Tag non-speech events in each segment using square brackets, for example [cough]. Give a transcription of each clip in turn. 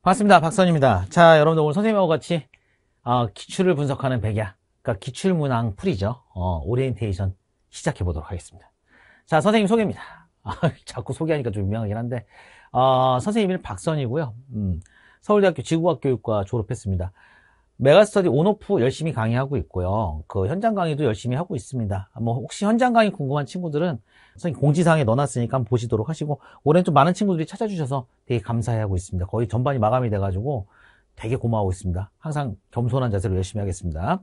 반갑습니다. 박선입니다. 자, 여러분들 오늘 선생님하고 같이 어, 기출을 분석하는 백야, 그러니까 기출문항 풀이죠. 어, 오리엔테이션 시작해 보도록 하겠습니다. 자, 선생님 소개입니다. 아, [laughs] 자꾸 소개하니까 좀 유명하긴 한데 어, 선생님 이름 박선이고요. 음, 서울대학교 지구과학교육과 졸업했습니다. 메가스터디 온오프 열심히 강의하고 있고요. 그 현장 강의도 열심히 하고 있습니다. 뭐 혹시 현장 강의 궁금한 친구들은 선생님 공지사항에 넣어놨으니까 한번 보시도록 하시고 올해는 좀 많은 친구들이 찾아주셔서 되게 감사해하고 있습니다. 거의 전반이 마감이 돼가지고 되게 고마워하고 있습니다. 항상 겸손한 자세로 열심히 하겠습니다.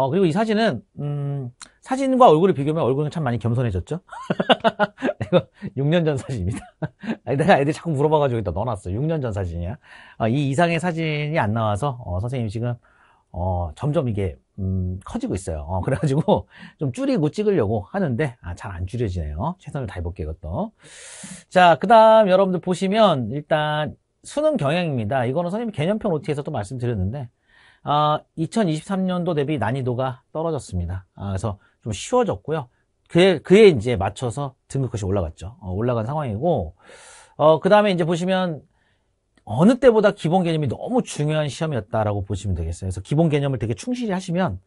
어, 그리고 이 사진은, 음, 사진과 얼굴을 비교하면 얼굴은 참 많이 겸손해졌죠? [laughs] 이거 6년 전 사진입니다. [laughs] 내가 애들이 자꾸 물어봐가지고 여기 넣어놨어. 6년 전 사진이야. 어, 이 이상의 사진이 안 나와서, 어, 선생님 지금, 어, 점점 이게, 음, 커지고 있어요. 어, 그래가지고 [laughs] 좀 줄이고 찍으려고 하는데, 아, 잘 안 줄여지네요. 최선을 다해볼게요, 이것도. 자, 그 다음 여러분들 보시면, 일단, 수능 경향입니다. 이거는 선생님 개념편 o t 에서또 말씀드렸는데, 아, 2023년도 대비 난이도가 떨어졌습니다. 아, 그래서 좀 쉬워졌고요. 그에, 그에 이제 맞춰서 등급컷이 올라갔죠. 어, 올라간 상황이고, 어, 그 다음에 이제 보시면 어느 때보다 기본 개념이 너무 중요한 시험이었다라고 보시면 되겠어요. 그래서 기본 개념을 되게 충실히 하시면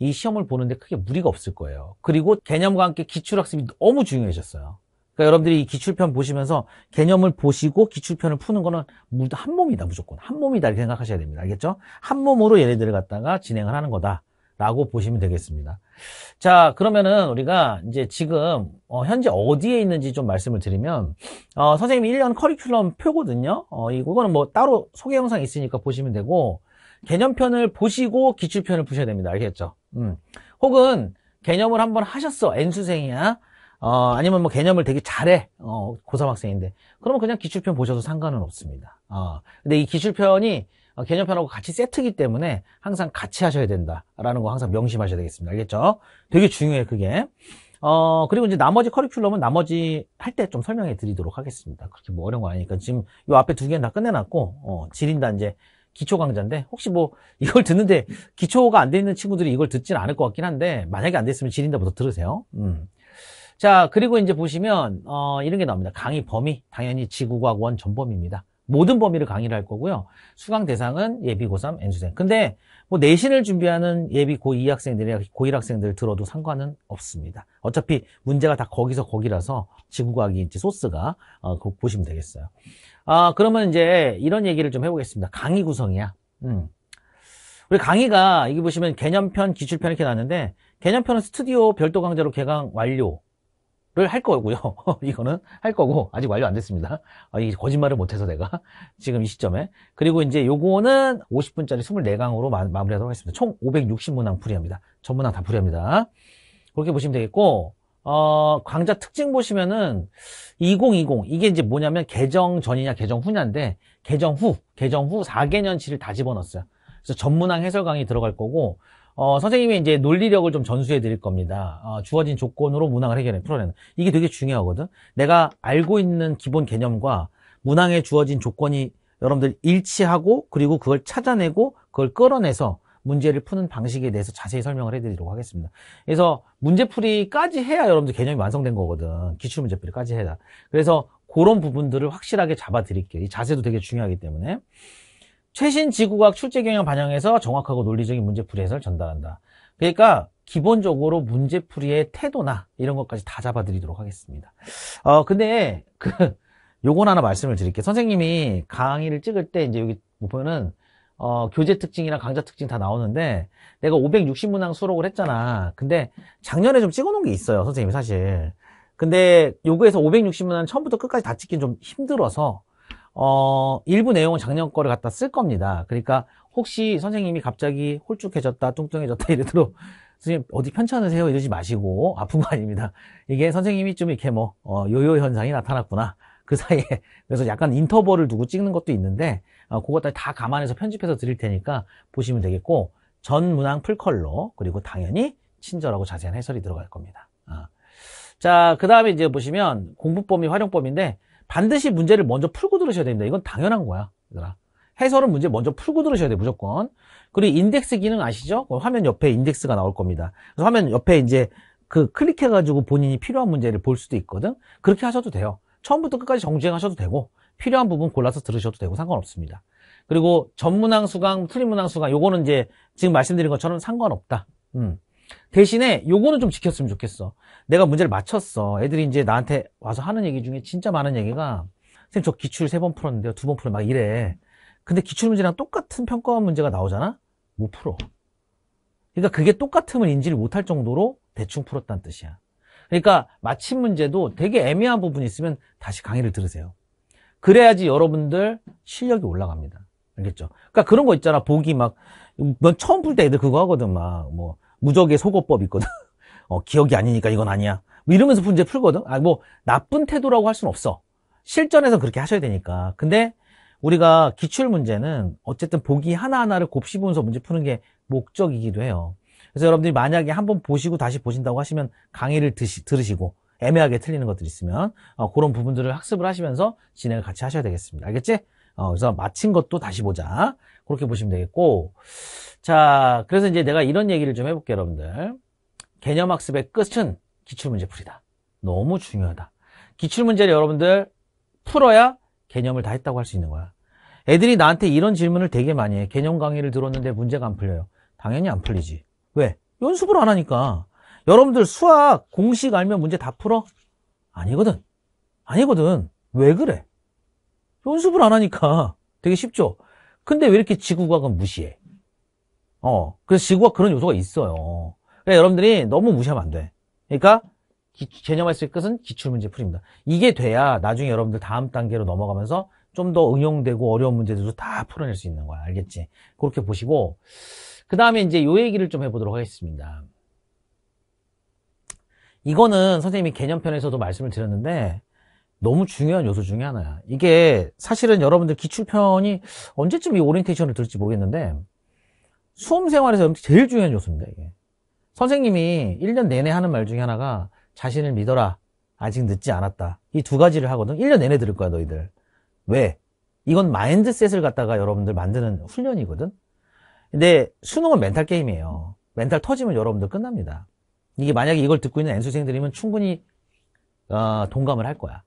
이 시험을 보는데 크게 무리가 없을 거예요. 그리고 개념과 함께 기출학습이 너무 중요해졌어요. 그러니까 여러분들이 이 기출편 보시면서 개념을 보시고 기출편을 푸는 거는 한 몸이다 무조건 한 몸이다 이렇게 생각하셔야 됩니다 알겠죠? 한 몸으로 얘네들을 갖다가 진행을 하는 거다 라고 보시면 되겠습니다 자 그러면은 우리가 이제 지금 어, 현재 어디에 있는지 좀 말씀을 드리면 어, 선생님이 1년 커리큘럼 표거든요 어, 이거는 뭐 따로 소개 영상 있으니까 보시면 되고 개념편을 보시고 기출편을 푸셔야 됩니다 알겠죠? 음. 혹은 개념을 한번 하셨어 N수생이야 어, 아니면 뭐 개념을 되게 잘해. 어, 고3 학생인데. 그러면 그냥 기출편 보셔도 상관은 없습니다. 어, 근데 이 기출편이 어, 개념편하고 같이 세트기 때문에 항상 같이 하셔야 된다라는 거 항상 명심하셔야 되겠습니다. 알겠죠? 되게 중요해 그게. 어, 그리고 이제 나머지 커리큘럼은 나머지 할 때 좀 설명해 드리도록 하겠습니다. 그렇게 뭐 어려운 거 아니니까 지금 이 앞에 두 개는 다 끝내놨고, 어, 지린다 이제 기초 강좌인데, 혹시 뭐 이걸 듣는데 기초가 안 돼 있는 친구들이 이걸 듣진 않을 것 같긴 한데, 만약에 안 됐으면 지린다부터 들으세요. 음. 자, 그리고 이제 보시면 어, 이런 게 나옵니다. 강의 범위, 당연히 지구과학 원 전범위입니다. 모든 범위를 강의를 할 거고요. 수강 대상은 예비 고3 N수생. 근데 뭐 내신을 준비하는 예비 고2 학생들이나 고1 학생들 들어도 상관은 없습니다. 어차피 문제가 다 거기서 거기라서 지구과학이 이제 소스가 어, 그 보시면 되겠어요. 아, 그러면 이제 이런 얘기를 좀 해보겠습니다. 강의 구성이야. 음. 우리 강의가 여기 보시면 개념편, 기출편 이렇게 나왔는데 개념편은 스튜디오 별도 강좌로 개강 완료. 를할 거고요. [laughs] 이거는 할 거고 아직 완료 안 됐습니다. 아, 이 거짓말을 못해서 내가 [laughs] 지금 이 시점에 그리고 이제 요거는 50분짜리 24강으로 마, 무리하도록 하겠습니다. 총 560문항 풀이합니다. 전 문항 다 풀이합니다. 그렇게 보시면 되겠고 어, 강좌 특징 보시면은 2020 이게 이제 뭐냐면 개정 전이냐 개정 후냐인데 개정 후 개정 후 4개년치를 다 집어넣었어요. 그래서 전문항 해설 강의 들어갈 거고 어, 선생님이 이제 논리력을 좀 전수해 드릴 겁니다. 어, 주어진 조건으로 문항을 해결해 풀어내는. 이게 되게 중요하거든. 내가 알고 있는 기본 개념과 문항에 주어진 조건이 여러분들 일치하고 그리고 그걸 찾아내고 그걸 끌어내서 문제를 푸는 방식에 대해서 자세히 설명을 해드리도록 하겠습니다. 그래서 문제풀이까지 해야 여러분들 개념이 완성된 거거든. 기출 문제풀이까지 해야. 그래서 그런 부분들을 확실하게 잡아드릴게요. 이 자세도 되게 중요하기 때문에. 최신 지구과학 출제 경향 반영해서 정확하고 논리적인 문제풀이 해설을 전달한다. 그러니까 기본적으로 문제풀이의 태도나 이런 것까지 다 잡아드리도록 하겠습니다. 어 근데 그 요건 하나 말씀을 드릴게요. 선생님이 강의를 찍을 때 이제 여기 보면은 어, 교재 특징이나 강좌 특징 다 나오는데 내가 560문항 수록을 했잖아. 근데 작년에 좀 찍어놓은 게 있어요, 선생님이 사실. 근데 요거에서 560문항 처음부터 끝까지 다 찍긴 좀 힘들어서 어, 일부 내용은 작년 거를 갖다 쓸 겁니다. 그러니까 혹시 선생님이 갑자기 홀쭉해졌다, 뚱뚱해졌다 [laughs] 이러도록 선생님 어디 편찮으세요? 이러지 마시고 아픈 거 아닙니다. 이게 선생님이 좀 이렇게 뭐 어, 요요 현상이 나타났구나. 그 사이에 [laughs] 그래서 약간 인터벌을 두고 찍는 것도 있는데 어, 그것까지 다 감안해서 편집해서 드릴 테니까 보시면 되겠고 전 문항 풀컬러 그리고 당연히 친절하고 자세한 해설이 들어갈 겁니다. 어. 자, 그 다음에 이제 보시면 공부법및 활용법인데 반드시 문제를 먼저 풀고 들으셔야 됩니다. 이건 당연한 거야. 얘들아. 해설은 문제 먼저 풀고 들으셔야 돼 무조건. 그리고 인덱스 기능 아시죠? 화면 옆에 인덱스가 나올 겁니다. 그래서 화면 옆에 이제 그 클릭해가지고 본인이 필요한 문제를 볼 수도 있거든. 그렇게 하셔도 돼요. 처음부터 끝까지 정주행하셔도 되고 필요한 부분 골라서 들으셔도 되고 상관없습니다. 그리고 전문항 수강, 틀린 문항 수강 요거는 이제 지금 말씀드린 것처럼 상관없다. 음. 대신에 요거는 좀 지켰으면 좋겠어. 내가 문제를 맞췄어. 애들이 이제 나한테 와서 하는 얘기 중에 진짜 많은 얘기가 선생님 저 기출 세 번 풀었는데요. 두 번풀어막 이래. 근데 기출 문제랑 똑같은 평가원 문제가 나오잖아? 못 풀어. 그러니까 그게 똑같음을 인지를 못할 정도로 대충 풀었다는 뜻이야. 그러니까 마침 문제도 되게 애매한 부분이 있으면 다시 강의를 들으세요. 그래야지 여러분들 실력이 올라갑니다. 알겠죠? 그러니까 그런 거 있잖아. 보기 막, 넌 처음 풀 때 애들 그거 하거든. 막, 뭐, 무적의 소거법 있거든. [laughs] 어, 기억이 아니니까 이건 아니야. 뭐 이러면서 문제 풀거든. 아, 뭐 나쁜 태도라고 할 수는 없어. 실전에서 그렇게 하셔야 되니까. 근데 우리가 기출 문제는 어쨌든 보기 하나하나를 곱씹으면서 문제 푸는 게 목적이기도 해요. 그래서 여러분들이 만약에 한번 보시고 다시 보신다고 하시면 강의를 드시, 들으시고 애매하게 틀리는 것들 있으면 어, 그런 부분들을 학습을 하시면서 진행을 같이 하셔야 되겠습니다. 알겠지? 어, 그래서 마친 것도 다시 보자. 그렇게 보시면 되겠고. 자, 그래서 이제 내가 이런 얘기를 좀 해볼게요, 여러분들. 개념학습의 끝은 기출문제 풀이다. 너무 중요하다. 기출문제를 여러분들 풀어야 개념을 다 했다고 할 수 있는 거야. 애들이 나한테 이런 질문을 되게 많이 해. 개념 강의를 들었는데 문제가 안 풀려요. 당연히 안 풀리지. 왜? 연습을 안 하니까. 여러분들 수학 공식 알면 문제 다 풀어? 아니거든. 아니거든. 왜 그래? 연습을 안 하니까 되게 쉽죠. 근데 왜 이렇게 지구과학은 무시해? 어, 그래서 지구과학 그런 요소가 있어요. 그러니까 여러분들이 너무 무시하면 안 돼. 그러니까 개념할 수 있는 것은 기출문제 풀입니다. 이게 돼야 나중에 여러분들 다음 단계로 넘어가면서 좀 더 응용되고 어려운 문제들도 다 풀어낼 수 있는 거야. 알겠지? 그렇게 보시고 그 다음에 이제 요 얘기를 좀 해보도록 하겠습니다. 이거는 선생님이 개념편에서도 말씀을 드렸는데 너무 중요한 요소 중에 하나야. 이게 사실은 여러분들 기출편이 언제쯤 이 오리엔테이션을 들을지 모르겠는데 수험 생활에서 제일 중요한 요소입니다. 이게 선생님이 1년 내내 하는 말 중에 하나가 자신을 믿어라. 아직 늦지 않았다. 이 두 가지를 하거든. 1년 내내 들을 거야 너희들. 왜? 이건 마인드셋을 갖다가 여러분들 만드는 훈련이거든. 근데 수능은 멘탈 게임이에요. 멘탈 터지면 여러분들 끝납니다. 이게 만약에 이걸 듣고 있는 N수생들이면 충분히 어, 동감을 할 거야.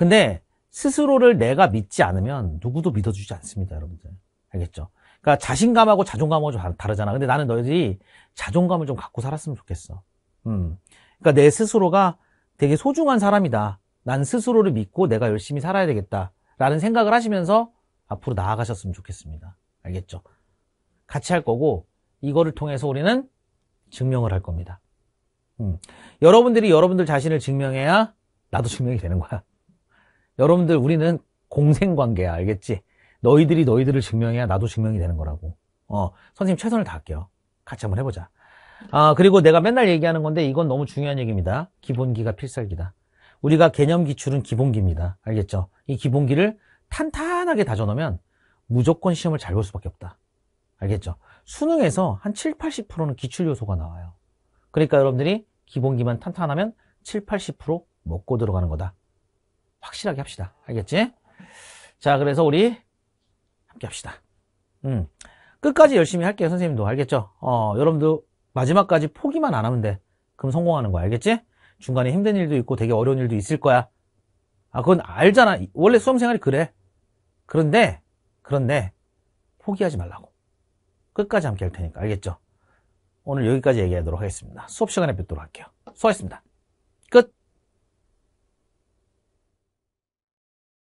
근데 스스로를 내가 믿지 않으면 누구도 믿어주지 않습니다, 여러분들. 알겠죠? 그러니까 자신감하고 자존감하고 좀 다르잖아. 근데 나는 너희들이 자존감을 좀 갖고 살았으면 좋겠어. 음. 그러니까 내 스스로가 되게 소중한 사람이다. 난 스스로를 믿고 내가 열심히 살아야 되겠다. 라는 생각을 하시면서 앞으로 나아가셨으면 좋겠습니다. 알겠죠? 같이 할 거고, 이거를 통해서 우리는 증명을 할 겁니다. 음. 여러분들이 여러분들 자신을 증명해야 나도 증명이 되는 거야. 여러분들 우리는 공생관계야 알겠지? 너희들이 너희들을 증명해야 나도 증명이 되는 거라고 어 선생님 최선을 다할게요 같이 한번 해보자 아 그리고 내가 맨날 얘기하는 건데 이건 너무 중요한 얘기입니다 기본기가 필살기다 우리가 개념 기출은 기본기입니다 알겠죠? 이 기본기를 탄탄하게 다져놓으면 무조건 시험을 잘 볼 수밖에 없다 알겠죠? 수능에서 한 7, 80%는 기출 요소가 나와요 그러니까 여러분들이 기본기만 탄탄하면 7, 80% 먹고 들어가는 거다 확실하게 합시다. 알겠지? 자, 그래서 우리 함께 합시다. 음. 끝까지 열심히 할게요, 선생님도. 알겠죠? 어, 여러분도 마지막까지 포기만 안 하면 돼. 그럼 성공하는 거야. 알겠지? 중간에 힘든 일도 있고 되게 어려운 일도 있을 거야. 아, 그건 알잖아. 원래 수험생활이 그래. 그런데, 그런데, 포기하지 말라고. 끝까지 함께 할 테니까. 알겠죠? 오늘 여기까지 얘기하도록 하겠습니다. 수업 시간에 뵙도록 할게요. 수고하셨습니다. 끝!